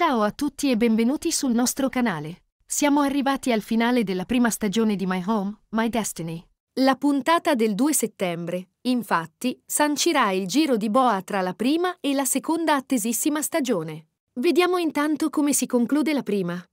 Ciao a tutti e benvenuti sul nostro canale. Siamo arrivati al finale della prima stagione di My Home, My Destiny. La puntata del 2 settembre, infatti, sancirà il giro di boa tra la prima e la seconda attesissima stagione. Vediamo intanto come si conclude la prima.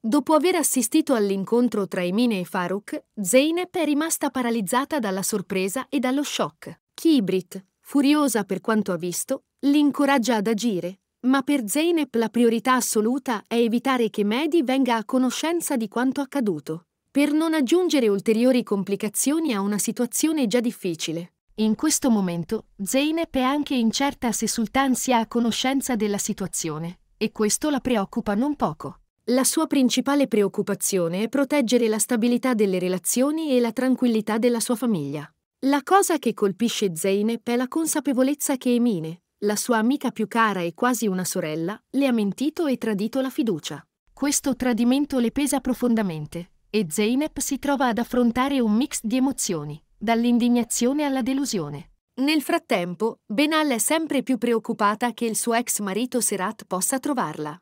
Dopo aver assistito all'incontro tra Emine e Farouk, Zeynep è rimasta paralizzata dalla sorpresa e dallo shock. Kibrit, furiosa per quanto ha visto, l'incoraggia ad agire, ma per Zeynep la priorità assoluta è evitare che Mehdi venga a conoscenza di quanto accaduto, per non aggiungere ulteriori complicazioni a una situazione già difficile. In questo momento, Zeynep è anche incerta se Sultan sia a conoscenza della situazione, e questo la preoccupa non poco. La sua principale preoccupazione è proteggere la stabilità delle relazioni e la tranquillità della sua famiglia. La cosa che colpisce Zeynep è la consapevolezza che Emine, la sua amica più cara e quasi una sorella, le ha mentito e tradito la fiducia. Questo tradimento le pesa profondamente e Zeynep si trova ad affrontare un mix di emozioni, dall'indignazione alla delusione. Nel frattempo, Benal è sempre più preoccupata che il suo ex marito Serat possa trovarla.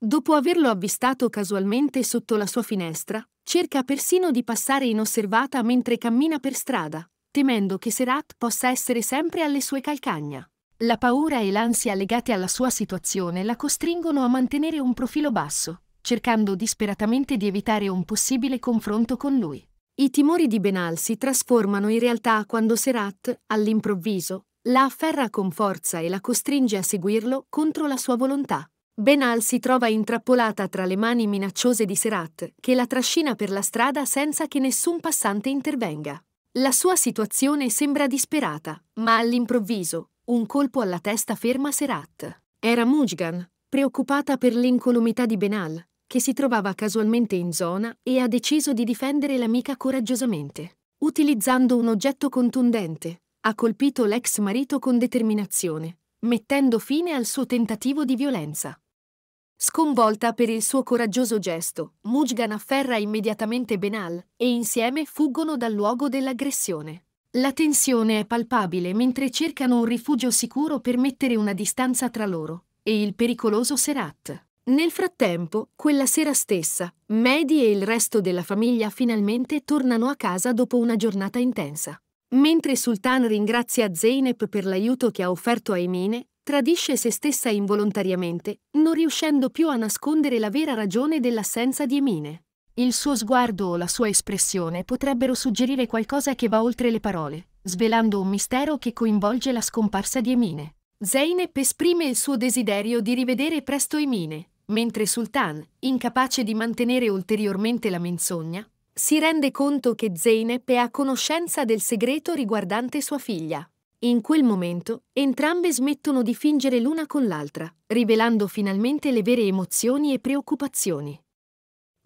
Dopo averlo avvistato casualmente sotto la sua finestra, cerca persino di passare inosservata mentre cammina per strada, temendo che Serat possa essere sempre alle sue calcagna. La paura e l'ansia legate alla sua situazione la costringono a mantenere un profilo basso, cercando disperatamente di evitare un possibile confronto con lui. I timori di Benal si trasformano in realtà quando Serat, all'improvviso, la afferra con forza e la costringe a seguirlo contro la sua volontà. Benal si trova intrappolata tra le mani minacciose di Serat, che la trascina per la strada senza che nessun passante intervenga. La sua situazione sembra disperata, ma all'improvviso, un colpo alla testa ferma Serat. Era Mujgan, preoccupata per l'incolumità di Benal, che si trovava casualmente in zona e ha deciso di difendere l'amica coraggiosamente. Utilizzando un oggetto contundente, ha colpito l'ex marito con determinazione, mettendo fine al suo tentativo di violenza. Sconvolta per il suo coraggioso gesto, Mujgan afferra immediatamente Benal e insieme fuggono dal luogo dell'aggressione. La tensione è palpabile mentre cercano un rifugio sicuro per mettere una distanza tra loro e il pericoloso Serat. Nel frattempo, quella sera stessa, Mehdi e il resto della famiglia finalmente tornano a casa dopo una giornata intensa. Mentre Sultan ringrazia Zeynep per l'aiuto che ha offerto a Emine, tradisce se stessa involontariamente, non riuscendo più a nascondere la vera ragione dell'assenza di Emine. Il suo sguardo o la sua espressione potrebbero suggerire qualcosa che va oltre le parole, svelando un mistero che coinvolge la scomparsa di Emine. Zeynep esprime il suo desiderio di rivedere presto Emine, mentre Sultan, incapace di mantenere ulteriormente la menzogna, si rende conto che Zeynep è a conoscenza del segreto riguardante sua figlia. In quel momento, entrambe smettono di fingere l'una con l'altra, rivelando finalmente le vere emozioni e preoccupazioni.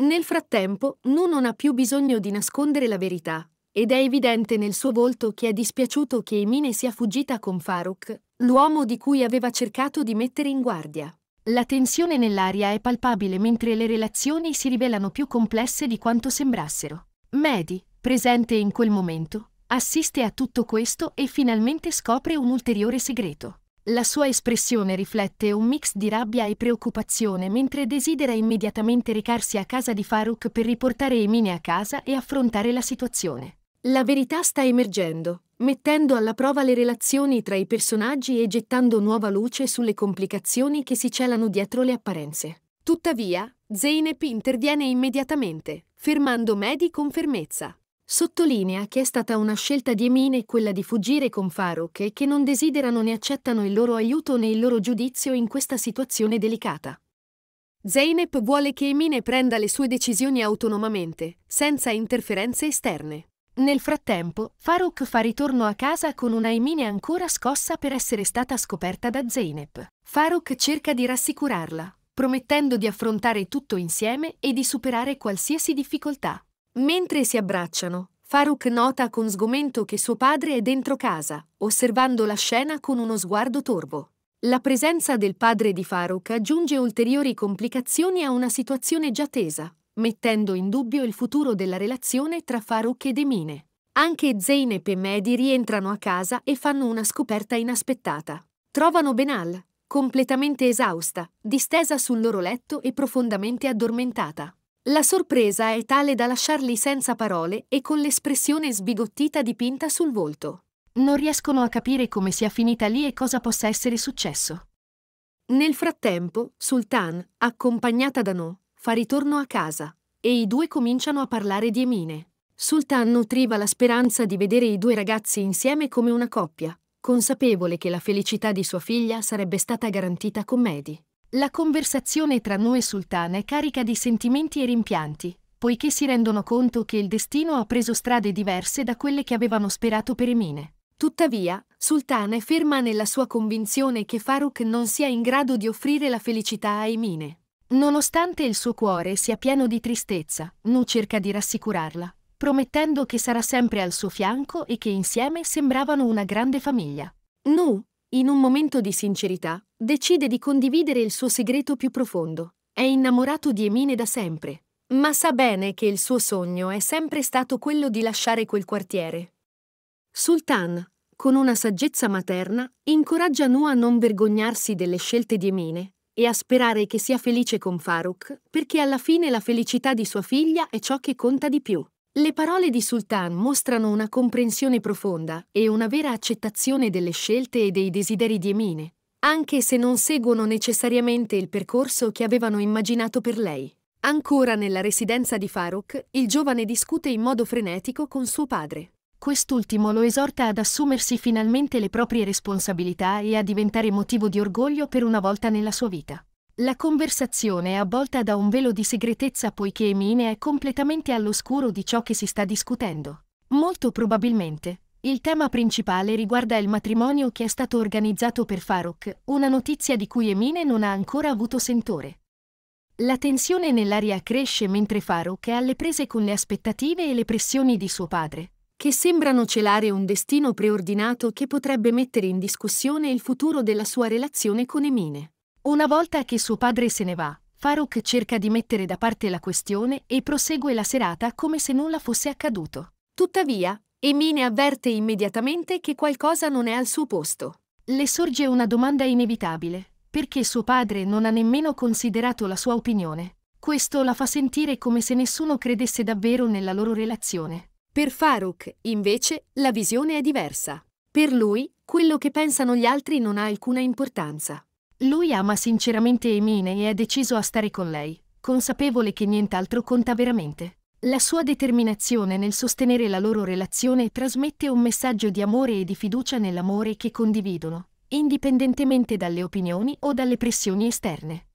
Nel frattempo, Nu non ha più bisogno di nascondere la verità, ed è evidente nel suo volto che è dispiaciuto che Emine sia fuggita con Faruk, l'uomo di cui aveva cercato di mettere in guardia. La tensione nell'aria è palpabile mentre le relazioni si rivelano più complesse di quanto sembrassero. Mehdi, presente in quel momento, assiste a tutto questo e finalmente scopre un ulteriore segreto. La sua espressione riflette un mix di rabbia e preoccupazione mentre desidera immediatamente recarsi a casa di Farouk per riportare Emine a casa e affrontare la situazione. La verità sta emergendo, mettendo alla prova le relazioni tra i personaggi e gettando nuova luce sulle complicazioni che si celano dietro le apparenze. Tuttavia, Zeynep interviene immediatamente, fermando Mehdi con fermezza. Sottolinea che è stata una scelta di Emine quella di fuggire con Farouk e che non desiderano né accettano il loro aiuto né il loro giudizio in questa situazione delicata. Zeynep vuole che Emine prenda le sue decisioni autonomamente, senza interferenze esterne. Nel frattempo, Farouk fa ritorno a casa con una Emine ancora scossa per essere stata scoperta da Zeynep. Farouk cerca di rassicurarla, promettendo di affrontare tutto insieme e di superare qualsiasi difficoltà. Mentre si abbracciano, Faruk nota con sgomento che suo padre è dentro casa, osservando la scena con uno sguardo torvo. La presenza del padre di Faruk aggiunge ulteriori complicazioni a una situazione già tesa, mettendo in dubbio il futuro della relazione tra Faruk ed Emine. Anche Zeynep e Mehdi rientrano a casa e fanno una scoperta inaspettata. Trovano Benal, completamente esausta, distesa sul loro letto e profondamente addormentata. La sorpresa è tale da lasciarli senza parole e con l'espressione sbigottita dipinta sul volto. Non riescono a capire come sia finita lì e cosa possa essere successo. Nel frattempo, Sultan, accompagnata da No, fa ritorno a casa e i due cominciano a parlare di Emine. Sultan nutriva la speranza di vedere i due ragazzi insieme come una coppia, consapevole che la felicità di sua figlia sarebbe stata garantita con Medi. La conversazione tra noi e Sultana è carica di sentimenti e rimpianti, poiché si rendono conto che il destino ha preso strade diverse da quelle che avevano sperato per Emine. Tuttavia, Sultana è ferma nella sua convinzione che Farouk non sia in grado di offrire la felicità a Emine. Nonostante il suo cuore sia pieno di tristezza, Nu cerca di rassicurarla, promettendo che sarà sempre al suo fianco e che insieme sembravano una grande famiglia. Nu, in un momento di sincerità, decide di condividere il suo segreto più profondo. È innamorato di Emine da sempre, ma sa bene che il suo sogno è sempre stato quello di lasciare quel quartiere. Sultan, con una saggezza materna, incoraggia Nu a non vergognarsi delle scelte di Emine e a sperare che sia felice con Farouk, perché alla fine la felicità di sua figlia è ciò che conta di più. Le parole di Sultan mostrano una comprensione profonda e una vera accettazione delle scelte e dei desideri di Emine, anche se non seguono necessariamente il percorso che avevano immaginato per lei. Ancora nella residenza di Farouk, il giovane discute in modo frenetico con suo padre. Quest'ultimo lo esorta ad assumersi finalmente le proprie responsabilità e a diventare motivo di orgoglio per una volta nella sua vita. La conversazione è avvolta da un velo di segretezza poiché Emine è completamente all'oscuro di ciò che si sta discutendo. Molto probabilmente, il tema principale riguarda il matrimonio che è stato organizzato per Farok, una notizia di cui Emine non ha ancora avuto sentore. La tensione nell'aria cresce mentre Farok è alle prese con le aspettative e le pressioni di suo padre, che sembrano celare un destino preordinato che potrebbe mettere in discussione il futuro della sua relazione con Emine. Una volta che suo padre se ne va, Farouk cerca di mettere da parte la questione e prosegue la serata come se nulla fosse accaduto. Tuttavia, Emine avverte immediatamente che qualcosa non è al suo posto. Le sorge una domanda inevitabile. Perché suo padre non ha nemmeno considerato la sua opinione? Questo la fa sentire come se nessuno credesse davvero nella loro relazione. Per Farouk, invece, la visione è diversa. Per lui, quello che pensano gli altri non ha alcuna importanza. Lui ama sinceramente Emine e è deciso a stare con lei, consapevole che nient'altro conta veramente. La sua determinazione nel sostenere la loro relazione trasmette un messaggio di amore e di fiducia nell'amore che condividono, indipendentemente dalle opinioni o dalle pressioni esterne.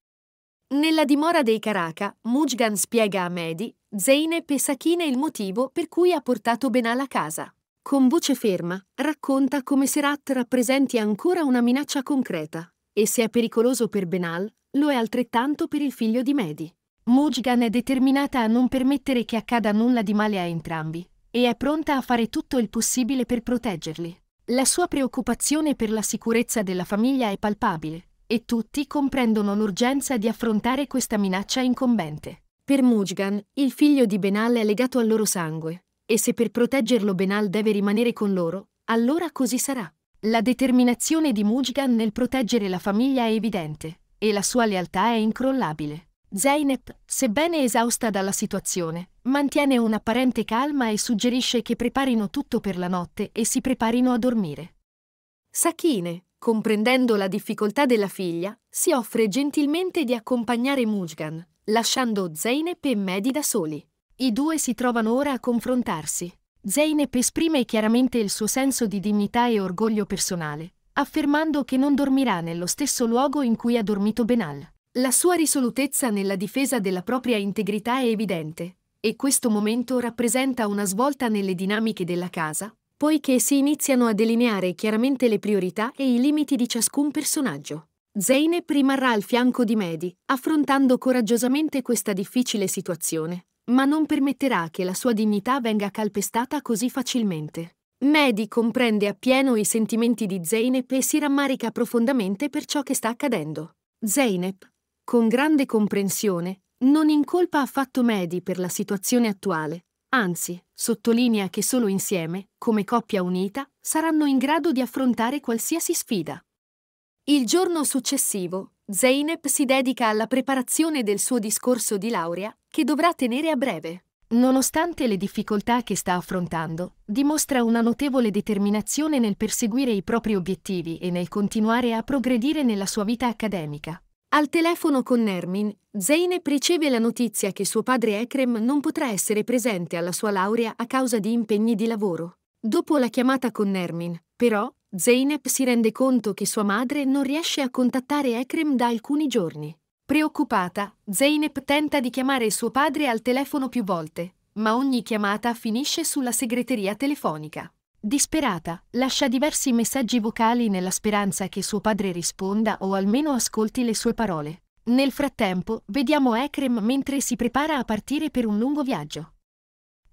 Nella dimora dei Karaka, Mujgan spiega a Mehdi, Zeynep e Sakina il motivo per cui ha portato Benal a casa. Con voce ferma, racconta come Serat rappresenti ancora una minaccia concreta, e se è pericoloso per Benal, lo è altrettanto per il figlio di Mehdi. Mujgan è determinata a non permettere che accada nulla di male a entrambi, e è pronta a fare tutto il possibile per proteggerli. La sua preoccupazione per la sicurezza della famiglia è palpabile, e tutti comprendono l'urgenza di affrontare questa minaccia incombente. Per Mujgan, il figlio di Benal è legato al loro sangue, e se per proteggerlo Benal deve rimanere con loro, allora così sarà. La determinazione di Mujigan nel proteggere la famiglia è evidente e la sua lealtà è incrollabile. Zeynep, sebbene esausta dalla situazione, mantiene un'apparente calma e suggerisce che preparino tutto per la notte e si preparino a dormire. Sakine, comprendendo la difficoltà della figlia, si offre gentilmente di accompagnare Mujgan, lasciando Zeynep e Mehdi da soli. I due si trovano ora a confrontarsi. Zeynep esprime chiaramente il suo senso di dignità e orgoglio personale, affermando che non dormirà nello stesso luogo in cui ha dormito Benal. La sua risolutezza nella difesa della propria integrità è evidente, e questo momento rappresenta una svolta nelle dinamiche della casa, poiché si iniziano a delineare chiaramente le priorità e i limiti di ciascun personaggio. Zeynep rimarrà al fianco di Mehdi, affrontando coraggiosamente questa difficile situazione, ma non permetterà che la sua dignità venga calpestata così facilmente. Maddie comprende appieno i sentimenti di Zeynep e si rammarica profondamente per ciò che sta accadendo. Zeynep, con grande comprensione, non incolpa affatto Maddie per la situazione attuale, anzi, sottolinea che solo insieme, come coppia unita, saranno in grado di affrontare qualsiasi sfida. Il giorno successivo, Zeynep si dedica alla preparazione del suo discorso di laurea che dovrà tenere a breve. Nonostante le difficoltà che sta affrontando, dimostra una notevole determinazione nel perseguire i propri obiettivi e nel continuare a progredire nella sua vita accademica. Al telefono con Nermin, Zeynep riceve la notizia che suo padre Ekrem non potrà essere presente alla sua laurea a causa di impegni di lavoro. Dopo la chiamata con Nermin, però, Zeynep si rende conto che sua madre non riesce a contattare Ekrem da alcuni giorni. Preoccupata, Zeynep tenta di chiamare suo padre al telefono più volte, ma ogni chiamata finisce sulla segreteria telefonica. Disperata, lascia diversi messaggi vocali nella speranza che suo padre risponda o almeno ascolti le sue parole. Nel frattempo, vediamo Ekrem mentre si prepara a partire per un lungo viaggio.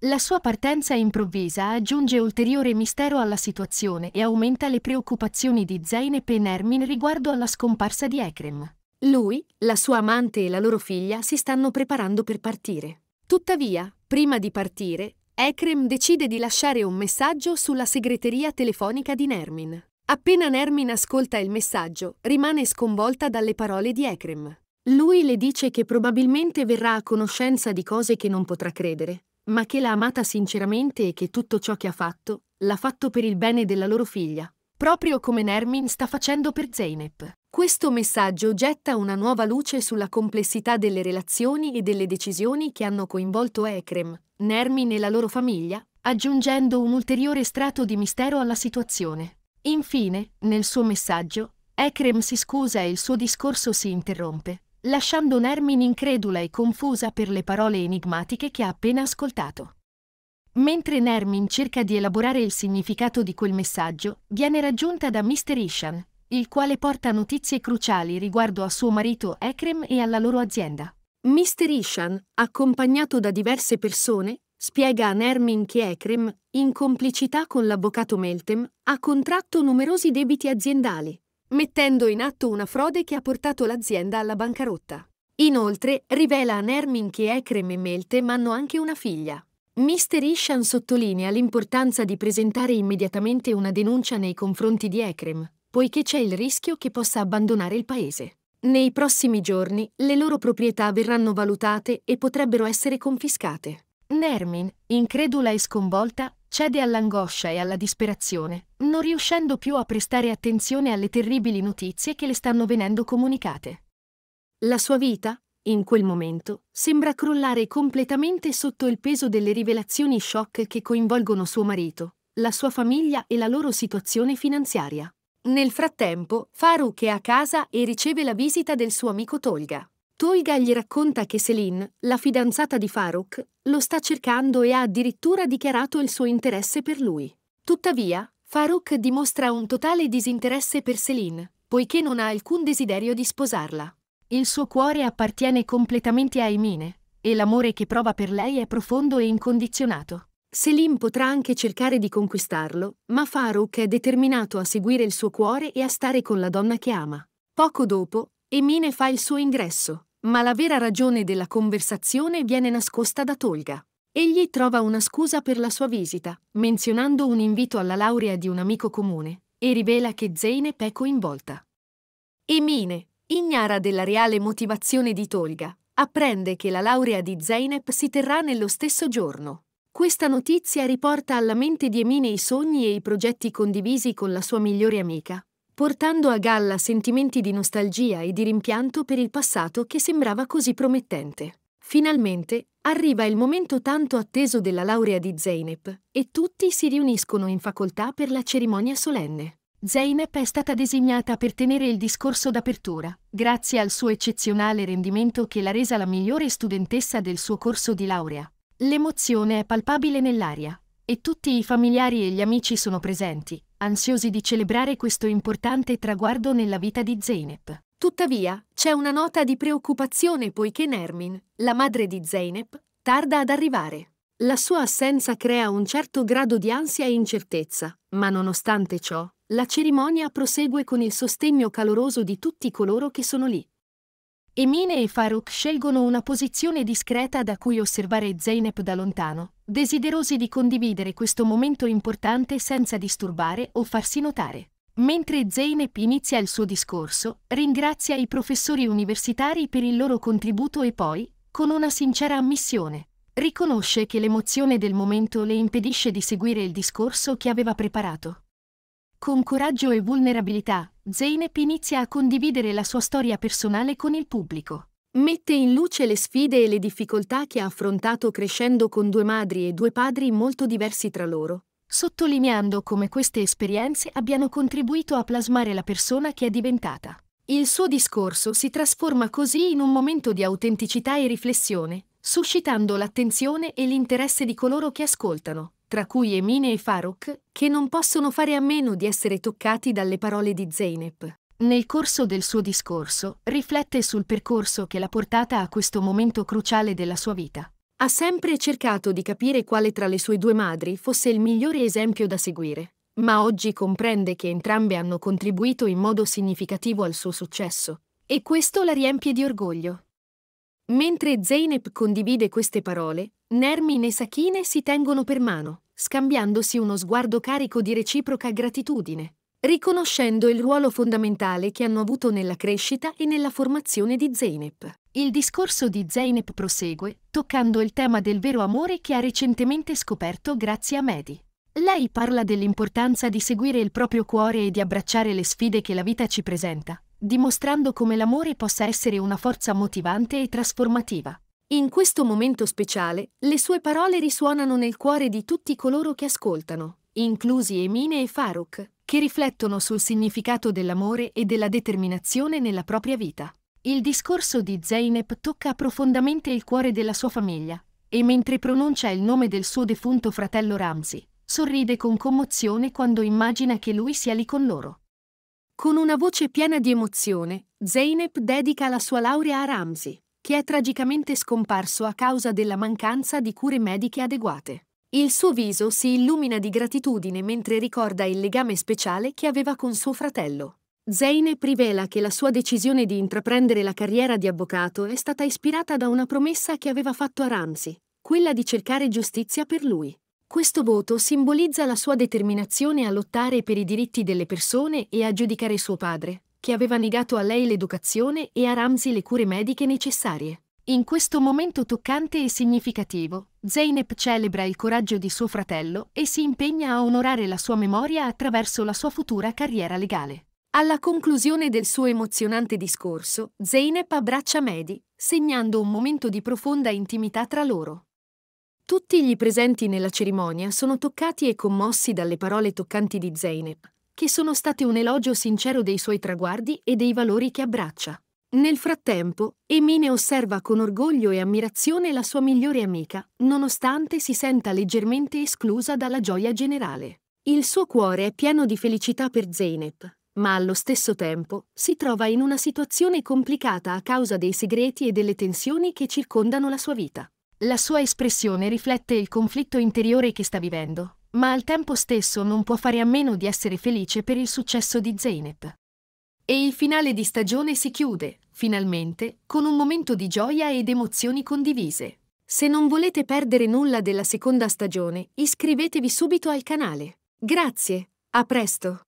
La sua partenza improvvisa aggiunge ulteriore mistero alla situazione e aumenta le preoccupazioni di Zeynep e Nermin riguardo alla scomparsa di Ekrem. Lui, la sua amante e la loro figlia si stanno preparando per partire. Tuttavia, prima di partire, Ekrem decide di lasciare un messaggio sulla segreteria telefonica di Nermin. Appena Nermin ascolta il messaggio, rimane sconvolta dalle parole di Ekrem. Lui le dice che probabilmente verrà a conoscenza di cose che non potrà credere, ma che l'ha amata sinceramente e che tutto ciò che ha fatto l'ha fatto per il bene della loro figlia, proprio come Nermin sta facendo per Zeynep. Questo messaggio getta una nuova luce sulla complessità delle relazioni e delle decisioni che hanno coinvolto Ekrem, Nermin e la loro famiglia, aggiungendo un ulteriore strato di mistero alla situazione. Infine, nel suo messaggio, Ekrem si scusa e il suo discorso si interrompe, lasciando Nermin incredula e confusa per le parole enigmatiche che ha appena ascoltato. Mentre Nermin cerca di elaborare il significato di quel messaggio, viene raggiunta da Mr. Ishan, il quale porta notizie cruciali riguardo a suo marito Ekrem e alla loro azienda. Mr. Ishan, accompagnato da diverse persone, spiega a Nermin che Ekrem, in complicità con l'avvocato Meltem, ha contratto numerosi debiti aziendali, mettendo in atto una frode che ha portato l'azienda alla bancarotta. Inoltre, rivela a Nermin che Ekrem e Meltem hanno anche una figlia. Mr. Ishan sottolinea l'importanza di presentare immediatamente una denuncia nei confronti di Ekrem, poiché c'è il rischio che possa abbandonare il paese. Nei prossimi giorni le loro proprietà verranno valutate e potrebbero essere confiscate. Nermin, incredula e sconvolta, cede all'angoscia e alla disperazione, non riuscendo più a prestare attenzione alle terribili notizie che le stanno venendo comunicate. La sua vita, in quel momento, sembra crollare completamente sotto il peso delle rivelazioni shock che coinvolgono suo marito, la sua famiglia e la loro situazione finanziaria. Nel frattempo, Faruk è a casa e riceve la visita del suo amico Tolga. Tolga gli racconta che Celine, la fidanzata di Farouk, lo sta cercando e ha addirittura dichiarato il suo interesse per lui. Tuttavia, Farouk dimostra un totale disinteresse per Celine, poiché non ha alcun desiderio di sposarla. Il suo cuore appartiene completamente a Emine, e l'amore che prova per lei è profondo e incondizionato. Selim potrà anche cercare di conquistarlo, ma Farouk è determinato a seguire il suo cuore e a stare con la donna che ama. Poco dopo, Emine fa il suo ingresso, ma la vera ragione della conversazione viene nascosta da Tolga. Egli trova una scusa per la sua visita, menzionando un invito alla laurea di un amico comune, e rivela che Zeynep è coinvolta. Emine, ignara della reale motivazione di Tolga, apprende che la laurea di Zeynep si terrà nello stesso giorno. Questa notizia riporta alla mente di Emine i sogni e i progetti condivisi con la sua migliore amica, portando a galla sentimenti di nostalgia e di rimpianto per il passato che sembrava così promettente. Finalmente arriva il momento tanto atteso della laurea di Zeynep e tutti si riuniscono in facoltà per la cerimonia solenne. Zeynep è stata designata per tenere il discorso d'apertura, grazie al suo eccezionale rendimento che l'ha resa la migliore studentessa del suo corso di laurea. L'emozione è palpabile nell'aria e tutti i familiari e gli amici sono presenti, ansiosi di celebrare questo importante traguardo nella vita di Zeynep. Tuttavia, c'è una nota di preoccupazione poiché Nermin, la madre di Zeynep, tarda ad arrivare. La sua assenza crea un certo grado di ansia e incertezza, ma nonostante ciò, la cerimonia prosegue con il sostegno caloroso di tutti coloro che sono lì. Emine e Farouk scelgono una posizione discreta da cui osservare Zeynep da lontano, desiderosi di condividere questo momento importante senza disturbare o farsi notare. Mentre Zeynep inizia il suo discorso, ringrazia i professori universitari per il loro contributo e poi, con una sincera ammissione, riconosce che l'emozione del momento le impedisce di seguire il discorso che aveva preparato. Con coraggio e vulnerabilità, Zeynep inizia a condividere la sua storia personale con il pubblico. Mette in luce le sfide e le difficoltà che ha affrontato crescendo con due madri e due padri molto diversi tra loro, sottolineando come queste esperienze abbiano contribuito a plasmare la persona che è diventata. Il suo discorso si trasforma così in un momento di autenticità e riflessione, suscitando l'attenzione e l'interesse di coloro che ascoltano, tra cui Emine e Farouk, che non possono fare a meno di essere toccati dalle parole di Zeynep. Nel corso del suo discorso riflette sul percorso che l'ha portata a questo momento cruciale della sua vita. Ha sempre cercato di capire quale tra le sue due madri fosse il migliore esempio da seguire, ma oggi comprende che entrambe hanno contribuito in modo significativo al suo successo, e questo la riempie di orgoglio. Mentre Zeynep condivide queste parole, Nermin e Sakine si tengono per mano, scambiandosi uno sguardo carico di reciproca gratitudine, riconoscendo il ruolo fondamentale che hanno avuto nella crescita e nella formazione di Zeynep. Il discorso di Zeynep prosegue, toccando il tema del vero amore che ha recentemente scoperto grazie a Mehdi. Lei parla dell'importanza di seguire il proprio cuore e di abbracciare le sfide che la vita ci presenta, dimostrando come l'amore possa essere una forza motivante e trasformativa. In questo momento speciale, le sue parole risuonano nel cuore di tutti coloro che ascoltano, inclusi Emine e Farouk, che riflettono sul significato dell'amore e della determinazione nella propria vita. Il discorso di Zeynep tocca profondamente il cuore della sua famiglia, e mentre pronuncia il nome del suo defunto fratello Ramsey, sorride con commozione quando immagina che lui sia lì con loro. Con una voce piena di emozione, Zeynep dedica la sua laurea a Ramsey che è tragicamente scomparso a causa della mancanza di cure mediche adeguate. Il suo viso si illumina di gratitudine mentre ricorda il legame speciale che aveva con suo fratello. Zeynep rivela che la sua decisione di intraprendere la carriera di avvocato è stata ispirata da una promessa che aveva fatto a Ramsey, quella di cercare giustizia per lui. Questo voto simbolizza la sua determinazione a lottare per i diritti delle persone e a giudicare suo padre, che aveva negato a lei l'educazione e a Ramsey le cure mediche necessarie. In questo momento toccante e significativo, Zeynep celebra il coraggio di suo fratello e si impegna a onorare la sua memoria attraverso la sua futura carriera legale. Alla conclusione del suo emozionante discorso, Zeynep abbraccia Mehdi, segnando un momento di profonda intimità tra loro. Tutti gli presenti nella cerimonia sono toccati e commossi dalle parole toccanti di Zeynep, che sono state un elogio sincero dei suoi traguardi e dei valori che abbraccia. Nel frattempo, Emine osserva con orgoglio e ammirazione la sua migliore amica, nonostante si senta leggermente esclusa dalla gioia generale. Il suo cuore è pieno di felicità per Zeynep, ma allo stesso tempo si trova in una situazione complicata a causa dei segreti e delle tensioni che circondano la sua vita. La sua espressione riflette il conflitto interiore che sta vivendo, ma al tempo stesso non può fare a meno di essere felice per il successo di Zeynep. E il finale di stagione si chiude, finalmente, con un momento di gioia ed emozioni condivise. Se non volete perdere nulla della seconda stagione, iscrivetevi subito al canale. Grazie, a presto!